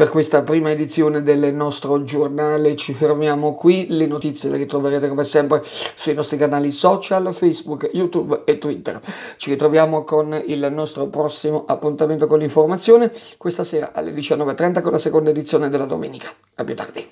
Per questa prima edizione del nostro giornale ci fermiamo qui, le notizie le ritroverete come sempre sui nostri canali social, Facebook, YouTube e Twitter. Ci ritroviamo con il nostro prossimo appuntamento con l'informazione, questa sera alle 19.30 con la seconda edizione della domenica. A più tardi.